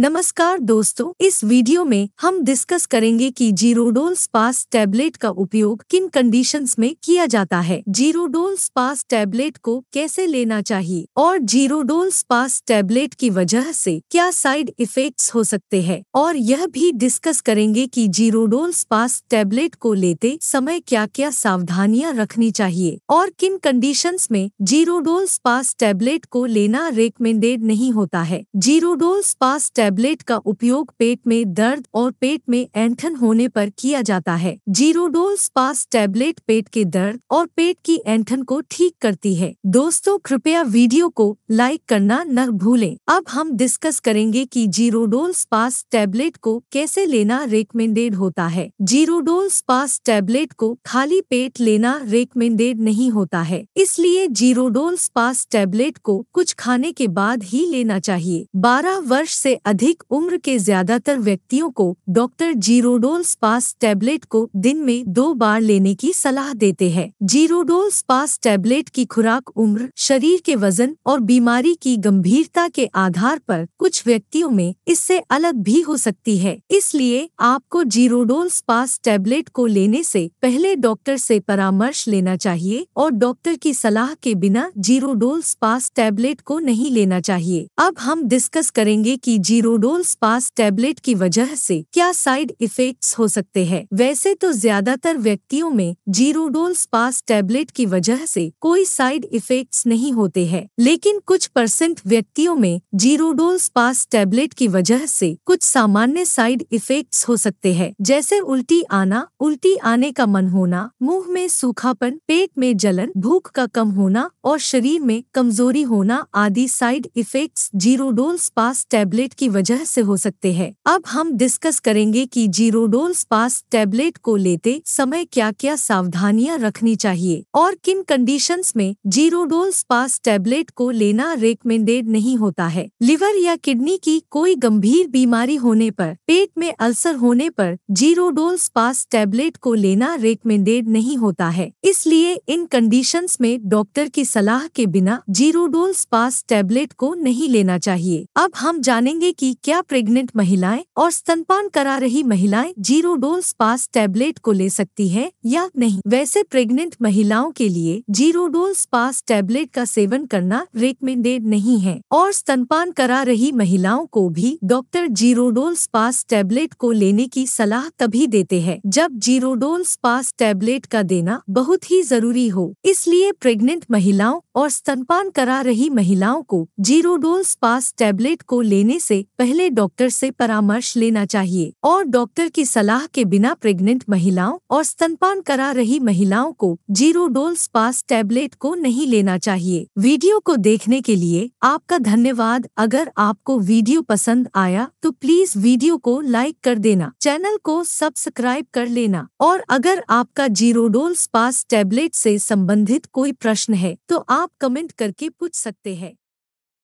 नमस्कार दोस्तों इस वीडियो में हम डिस्कस करेंगे कि जीरोडोल स्पास टैबलेट का उपयोग किन कंडीशंस में किया जाता है जीरोडोल स्पास टैबलेट को कैसे लेना चाहिए और जीरोडोल स्पास टैबलेट की वजह से क्या साइड इफेक्ट्स हो सकते हैं और यह भी डिस्कस करेंगे कि जीरोडोल स्पास टैबलेट को लेते समय क्या क्या सावधानियाँ रखनी चाहिए और किन कंडीशन में जीरोडोल स्पास टैबलेट को लेना रिकमेंडेड नहीं होता है जीरोडोल स्पास टैबलेट का उपयोग पेट में दर्द और पेट में एंठन होने पर किया जाता है जीरोडोल स्पास टैबलेट पेट के दर्द और पेट की एंठन को ठीक करती है दोस्तों कृपया वीडियो को लाइक करना न भूलें अब हम डिस्कस करेंगे कि जीरोडोल स्पास टैबलेट को कैसे लेना रेकमेंडेड होता है जीरोडोल स्पास टैबलेट को खाली पेट लेना रेकमेंडेड नहीं होता है इसलिए जीरोडोल स्पास टैबलेट को कुछ खाने के बाद ही लेना चाहिए बारह वर्ष से अधिक उम्र के ज्यादातर व्यक्तियों को डॉक्टर जीरोडोल स्पास टैबलेट को दिन में दो बार लेने की सलाह देते हैं जीरोडोल स्पास टैबलेट की खुराक उम्र शरीर के वजन और बीमारी की गंभीरता के आधार पर कुछ व्यक्तियों में इससे अलग भी हो सकती है इसलिए आपको जीरोडोल स्पास टैबलेट को लेने से पहले डॉक्टर से परामर्श लेना चाहिए और डॉक्टर की सलाह के बिना जीरोडोल स्पास टैबलेट को नहीं लेना चाहिए अब हम डिस्कस करेंगे की जीरो इरोडोल स्पास टैबलेट की वजह से क्या साइड इफेक्ट्स हो सकते हैं वैसे तो ज्यादातर व्यक्तियों में जीरोडोल स्पास टैबलेट की वजह से कोई साइड इफेक्ट्स नहीं होते हैं लेकिन कुछ परसेंट व्यक्तियों में जीरोडोल स्पास टैबलेट की वजह से कुछ सामान्य साइड इफेक्ट्स हो सकते हैं जैसे उल्टी आना उल्टी आने का मन होना मुंह में सूखापन पेट में जलन भूख का कम होना और शरीर में कमजोरी होना आदि side effects Zerodol spas tablet की वजह से हो सकते हैं अब हम डिस्कस करेंगे कि जीरोडोल स्पास टैबलेट को लेते समय क्या क्या सावधानियां रखनी चाहिए और किन कंडीशंस में जीरोडोल स्पास टैबलेट को लेना रिकमेंडेड नहीं होता है लिवर या किडनी की कोई गंभीर बीमारी होने पर पेट में अल्सर होने पर जीरोडोल स्पास टैबलेट को लेना रिकमेंडेड नहीं होता है इसलिए इन कंडीशंस में डॉक्टर की सलाह के बिना जीरोडोल स्पास टैबलेट को नहीं लेना चाहिए अब हम जानेंगे कि कि क्या प्रेग्नेंट महिलाएं और स्तनपान करा रही महिलाएं जीरो डोल्स पास टैबलेट को ले सकती है या नहीं वैसे प्रेग्नेंट महिलाओं के लिए जीरो डोल्स पास टैबलेट का सेवन करना रिकमेंडेड नहीं है और स्तनपान करा रही महिलाओं को भी डॉक्टर डोल्स पास टैबलेट को लेने की सलाह तभी देते हैं जब डोल्स पास टैबलेट का देना बहुत ही जरूरी हो इसलिए प्रेग्नेंट महिलाओं और स्तनपान करा रही महिलाओं को डोल्स पास टैबलेट को लेने से पहले डॉक्टर से परामर्श लेना चाहिए और डॉक्टर की सलाह के बिना प्रेग्नेंट महिलाओं और स्तनपान करा रही महिलाओं को जीरो डोल स्पास टैबलेट को नहीं लेना चाहिए वीडियो को देखने के लिए आपका धन्यवाद अगर आपको वीडियो पसंद आया तो प्लीज वीडियो को लाइक कर देना चैनल को सब्सक्राइब कर लेना और अगर आपका जीरोडोल स्पास टैबलेट से संबंधित कोई प्रश्न है तो आप कमेंट करके पूछ सकते हैं